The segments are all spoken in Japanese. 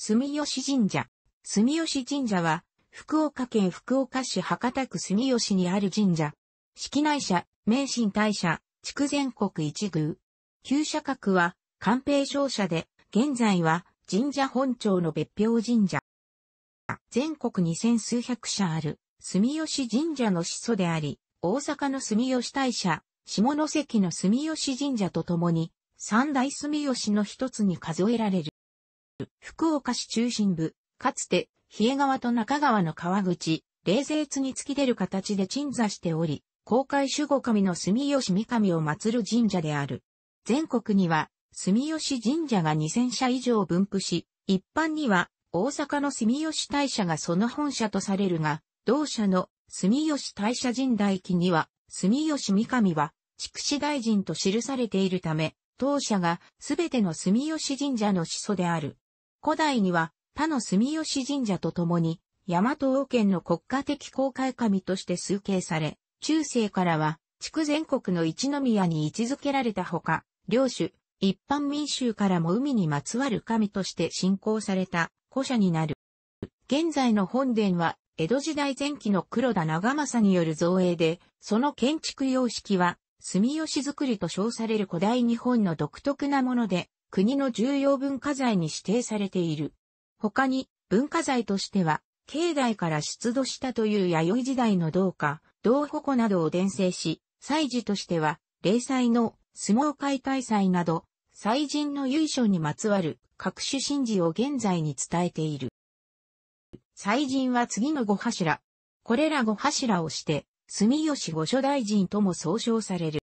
住吉神社。住吉神社は、福岡県福岡市博多区住吉にある神社。式内社、名神大社、筑前国一宮。旧社格は、官兵商社で、現在は神社本庁の別表神社。全国二千数百社ある、住吉神社の始祖であり、大阪の住吉大社、下関の住吉神社とともに、三大住吉の一つに数えられる。福岡市中心部、かつて、冷え川と中川の川口、冷静津に突き出る形で鎮座しており、公開守護神の住吉三神を祀る神社である。全国には、住吉神社が2000社以上分布し、一般には、大阪の住吉大社がその本社とされるが、同社の住吉大社神代記には、住吉三上は、畜子大臣と記されているため、当社がすべての住吉神社の始祖である。古代には他の住吉神社と共に、大和王権の国家的公開神として崇敬され、中世からは、地区全国の一宮に位置づけられたほか、領主、一般民衆からも海にまつわる神として信仰された古社になる。現在の本殿は、江戸時代前期の黒田長政による造営で、その建築様式は、住吉造りと称される古代日本の独特なもので、国の重要文化財に指定されている。他に、文化財としては、境内から出土したという弥生時代の銅貨、銅鉾などを伝生し、祭事としては、霊祭の相撲解体祭など、祭人の由緒にまつわる各種神事を現在に伝えている。祭人は次の五柱。これら五柱をして、住吉五所大臣とも総称される。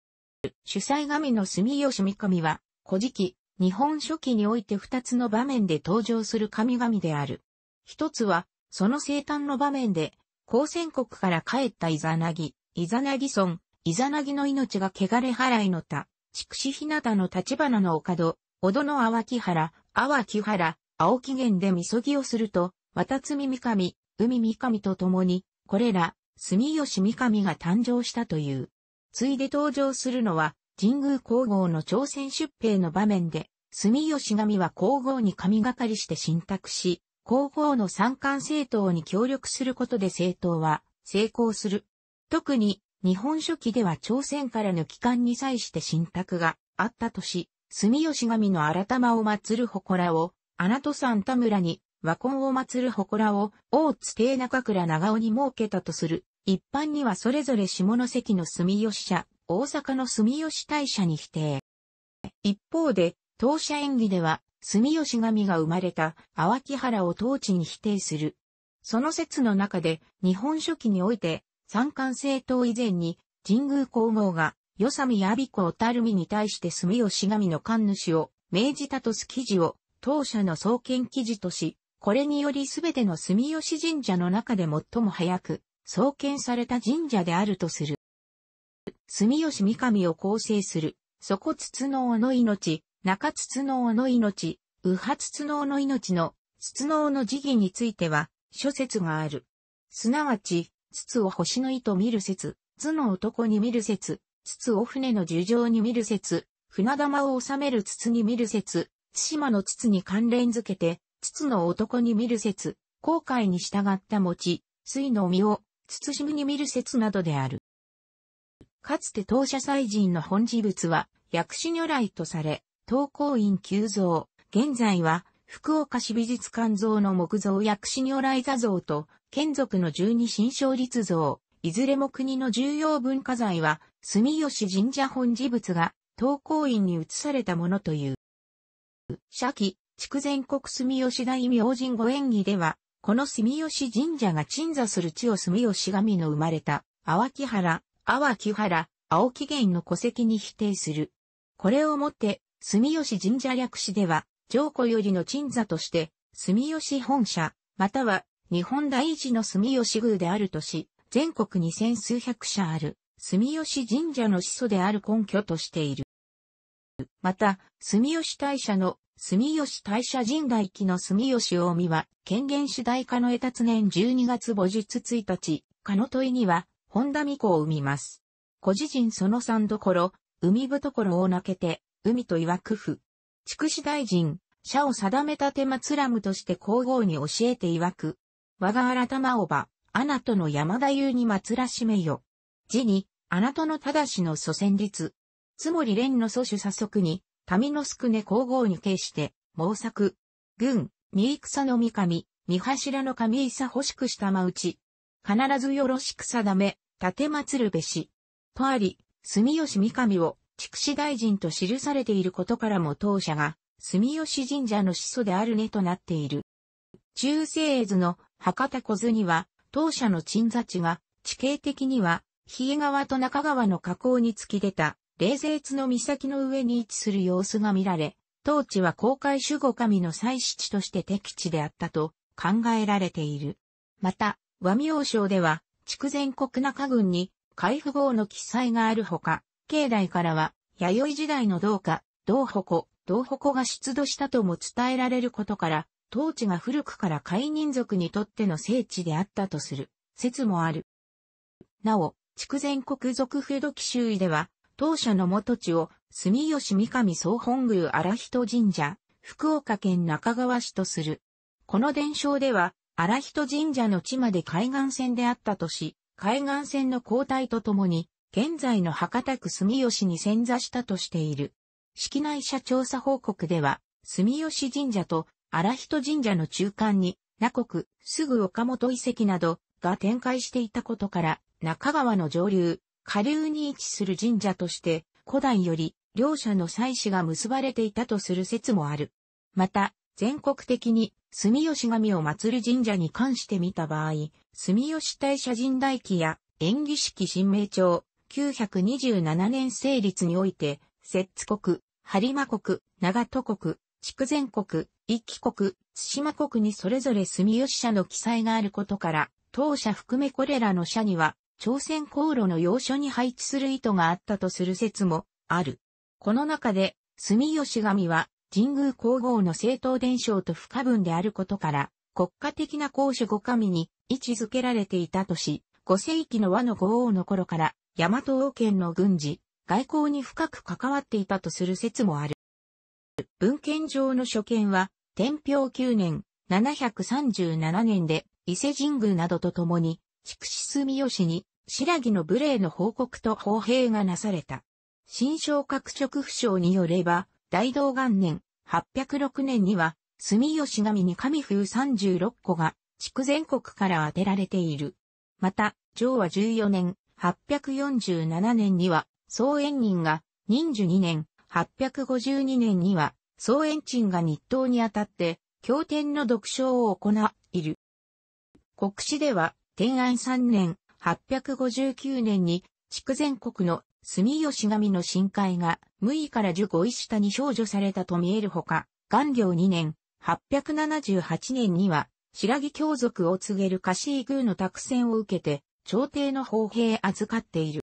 主祭神の住吉三神は、古事記、日本書紀において二つの場面で登場する神々である。一つは、その生誕の場面で、高専国から帰ったイザナギ、イザナギ村、イザナギの命が汚れ払いの他、筑紫ひなたの立花の岡戸、小戸の淡木原、淡木原、青木源でみそぎをすると、渡つみ三上、海三上と共に、これら、住吉三上が誕生したという。ついで登場するのは、神宮皇后の朝鮮出兵の場面で、住吉神は皇后に神がかりして信託し、皇后の三冠政党に協力することで政党は成功する。特に、日本書紀では朝鮮からの帰還に際して信託があったとし、住吉神の改まを祀る祠を、穴戸山田村に和魂を祀る祠を、大津邸中倉長尾に設けたとする。一般にはそれぞれ下関の住吉社、大阪の住吉大社に否定。一方で、当社演技では、住吉神が生まれた淡木原を当地に否定する。その説の中で、日本書紀において、三冠政党以前に、神宮皇后が、与佐やびこ子たるみに対して住吉神の神主を命じたとす記事を、当社の創建記事とし、これによりすべての住吉神社の中で最も早く、創建された神社であるとする。住吉三上を構成する、そこ筒尾の命、中筒の尾の命、右派筒の尾の命の、筒の尾の時儀については、諸説がある。すなわち、筒を星の糸見る説、図の男に見る説、筒を船の樹上に見る説、船玉を収める筒に見る説、津島の筒に関連づけて、筒の男に見る説、後悔に従った餅、水の実を、慎むに見る説などである。かつて当社祭神の本事物は薬師如来とされ、東光院急増、現在は福岡市美術館像の木造薬師如来座像と、県属の十二新勝立像、いずれも国の重要文化財は、住吉神社本事物が、東光院に移されたものという。社記、筑前国住吉大明神御演技では、この住吉神社が鎮座する地を住吉神の生まれた、淡木原、阿波木原、青木源の戸籍に否定する。これをもって、住吉神社略史では、上古よりの鎮座として、住吉本社、または日本第一の住吉宮であるとし、全国に千数百社ある、住吉神社の始祖である根拠としている。また、住吉大社の住吉大社神代記の住吉大見は、権限主題家の枝達年12月母日1日、かの問いには、本田美子を生みます。古事人その三どころ、海ぶところを泣けて、海と曰く府。筑紫大臣、社を定めた手松ラムとして皇后に教えて曰く。我が改玉おば、アナとの山田優に松らしめよ。字に、アナとの正しの祖先立。つもり蓮の祖主早速に、民の宿根皇后に敬して、毛作。軍、三戦の三上、三柱の神伊佐欲しくしたまうち。必ずよろしく定め、立松るべし。パあリ、住吉三上を、筑紫大臣と記されていることからも当社が、住吉神社の始祖であるねとなっている。中世絵図の博多小図には、当社の鎮座地が、地形的には、比叡川と中川の河口に突き出た、冷静津の岬の上に位置する様子が見られ、当地は公開守護神の祭祀地として敵地であったと考えられている。また、和名称では、筑前国中郡に、海部号の記載があるほか、境内からは、弥生時代の道家、道鉾、道鉾が出土したとも伝えられることから、当地が古くから海人族にとっての聖地であったとする説もある。なお、筑前国属不土記周囲では、当社の元地を住吉三上総本宮荒人神社、福岡県中川市とする。この伝承では、荒人神社の地まで海岸線であったとし、海岸線の交代とともに、現在の博多区住吉に潜座したとしている。式内社調査報告では、住吉神社と荒人神社の中間に、名国、すぐ岡本遺跡などが展開していたことから、中川の上流、下流に位置する神社として、古代より両者の祭祀が結ばれていたとする説もある。また、全国的に住吉神を祀る神社に関して見た場合、住吉大社神代記や縁儀式神明帳、927年成立において、摂津国、播磨国、長戸国、筑前国、一気国、津島国にそれぞれ住吉社の記載があることから、当社含めこれらの社には、朝鮮航路の要所に配置する意図があったとする説もある。この中で、住吉神は神宮皇后の正当伝承と不可分であることから、国家的な公主御神に位置づけられていたとし、五世紀の和の五王の頃から、大和王権の軍事、外交に深く関わっていたとする説もある。文献上の所見は、天平九年、737年で、伊勢神宮などと共に、筑紫住吉に、白木の武礼の報告と報兵がなされた。新章各直不詳によれば、大道元年、806年には、住吉神に神風36個が、区全国から当てられている。また、昭和14年、847年には、総延人が、忍寿2年、852年には、総延賃が日東にあたって、経典の読書を行いる。国史では、天安3年、859年に、区全国の住吉神の深海が無意から樹五位下に少女されたと見えるほか、元領2年、878年には、白木教族を告げる家臣宮の託戦を受けて、朝廷の砲兵預かっている。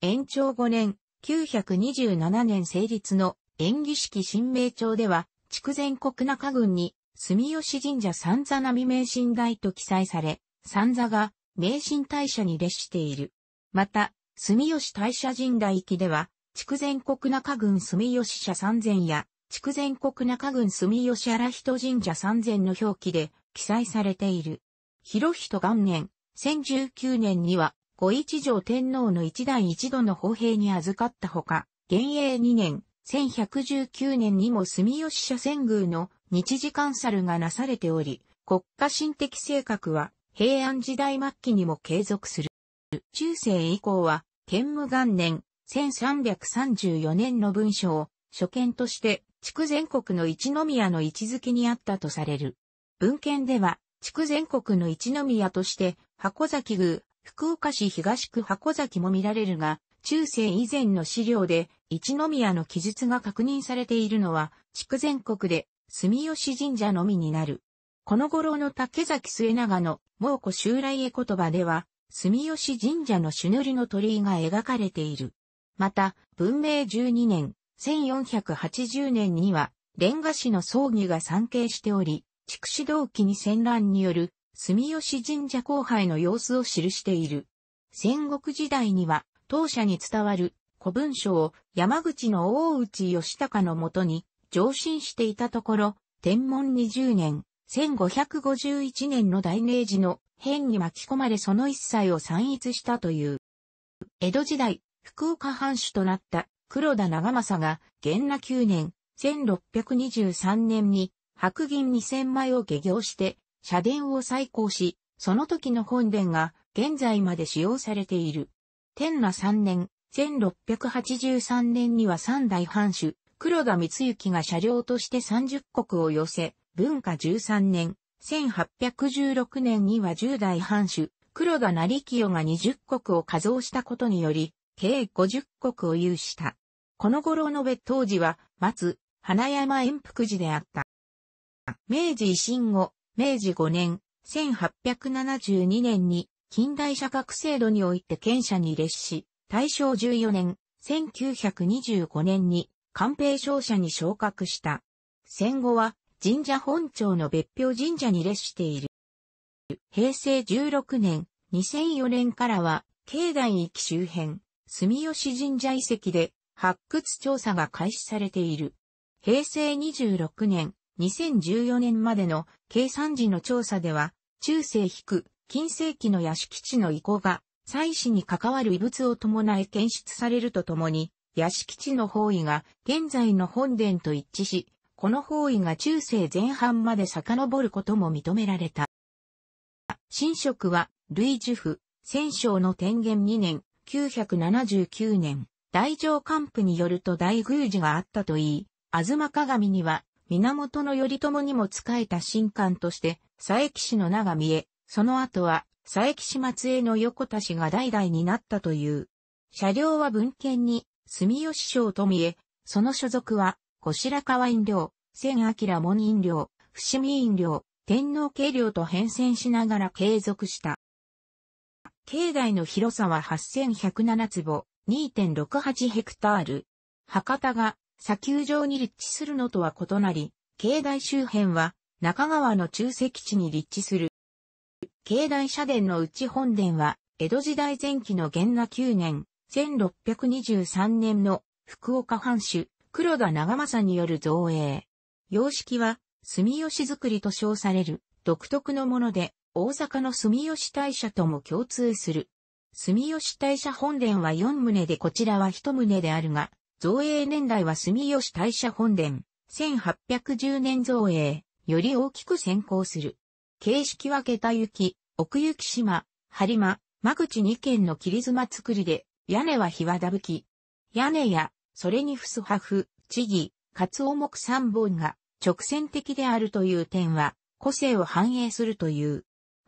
延長5年、927年成立の演技式新名帳では、筑前国中軍に、住吉神社三座並名神大と記載され、三座が名神大社に列している。また、住吉大社神大記では、筑前国中郡住吉社三千や、筑前国中郡住吉荒人神社三千の表記で記載されている。広人元年、1019年には、五一条天皇の一代一度の砲兵に預かったほか、元永二年、1119年にも住吉社仙宮の日時間猿がなされており、国家神的性格は平安時代末期にも継続する。中世以降は、建武元年、1334年の文書を、初見として、築全国の一宮の位置づけにあったとされる。文献では、築全国の一宮として、箱崎宮、福岡市東区箱崎も見られるが、中世以前の資料で、一宮の記述が確認されているのは、築全国で、住吉神社のみになる。この頃の竹崎末長の、猛古襲来絵言葉では、住吉神社の朱塗りの鳥居が描かれている。また、文明12年、1480年には、レンガ氏の葬儀が参詣しており、畜子同期に戦乱による住吉神社荒廃の様子を記している。戦国時代には、当社に伝わる古文書を山口の大内義高のもとに上申していたところ、天文20年、1551年の大明治の変に巻き込まれその一切を散逸したという。江戸時代、福岡藩主となった黒田長政が、元那9年、1623年に、白銀2000枚を下業して、社殿を再興し、その時の本殿が現在まで使用されている。天那3年、1683年には三代藩主、黒田光行が車両として30国を寄せ、文化13年、1816年には10代藩主、黒田成清が20国を加増したことにより、計50国を有した。この頃の別当時は、松、花山円福寺であった。明治維新後、明治5年、1872年に、近代社学制度において県社に列し、大正14年、1925年に、官兵商社に昇格した。戦後は、神社本庁の別表神社に列している。平成16年、2004年からは、境内域周辺、住吉神社遺跡で発掘調査が開始されている。平成26年、2014年までの計算時の調査では、中世く近世紀の屋敷地の遺構が、祭祀に関わる遺物を伴い検出されるとともに、屋敷地の方位が現在の本殿と一致し、この方位が中世前半まで遡ることも認められた。神職は、類樹府、戦勝の天元2年、1979年、大乗官府によると大宮司があったといい、東鏡には、源頼朝にも仕えた神官として、佐伯氏の名が見え、その後は、佐伯氏松江の横田氏が代々になったという。車両は文献に、住吉省と見え、その所属は、後白河院領、千明門院領、伏見院領、天皇家領と変遷しながら継続した。境内の広さは8107坪、2.68ヘクタール。博多が砂丘上に立地するのとは異なり、境内周辺は中川の中石地に立地する。境内社殿の内本殿は、江戸時代前期の元那9年、1623年の福岡藩主、黒田長政による造営。様式は、住吉造りと称される独特のもので、大阪の住吉大社とも共通する。住吉大社本殿は4棟でこちらは1棟であるが、造営年代は住吉大社本殿、1810年造営、より大きく先行する。形式は下雪、奥行島、播磨、間口2軒の切妻作りで、屋根は日和だぶき。屋根や、それにふすはふ、地木、かつ重く3本が直線的であるという点は、個性を反映するという。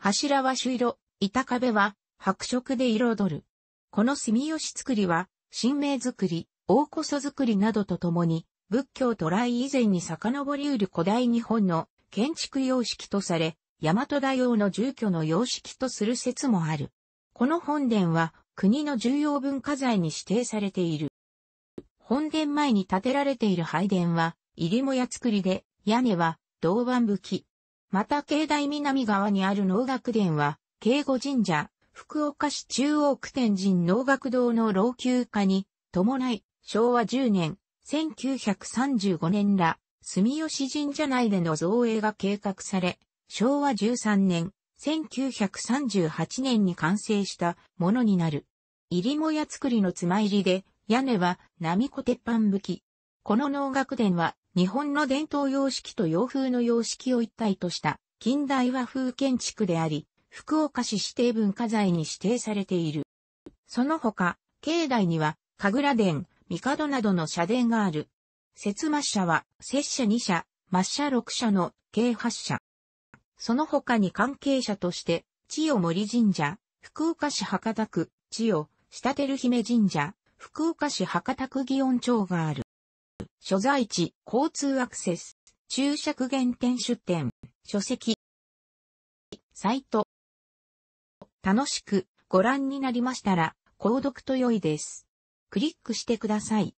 柱は朱色、板壁は白色で彩る。この住吉造りは、神明造り、大こそ作りなどとともに、仏教渡来以前に遡りうる古代日本の建築様式とされ、大和大王の住居の様式とする説もある。この本殿は国の重要文化財に指定されている。本殿前に建てられている拝殿は、入りもや造りで、屋根は銅板吹き、また境内南側にある能楽殿は、慶護神社、福岡市中央区天神能楽堂の老朽化に、伴い、昭和10年、1935年ら、住吉神社内での造営が計画され、昭和13年、1938年に完成したものになる。入りもや作りのつま入りで、屋根は並子鉄板吹き。この農学殿は日本の伝統様式と洋風の様式を一体とした近代和風建築であり、福岡市指定文化財に指定されている。その他、境内には、神楽殿、帝などの社殿がある。節末社は、拙社2社、末社6社の計8社。その他に関係者として、千代森神社、福岡市博多区、千代、下照姫神社、福岡市博多区祇園町がある。所在地、交通アクセス、注釈原点出店、書籍、サイト。楽しくご覧になりましたら、購読と良いです。クリックしてください。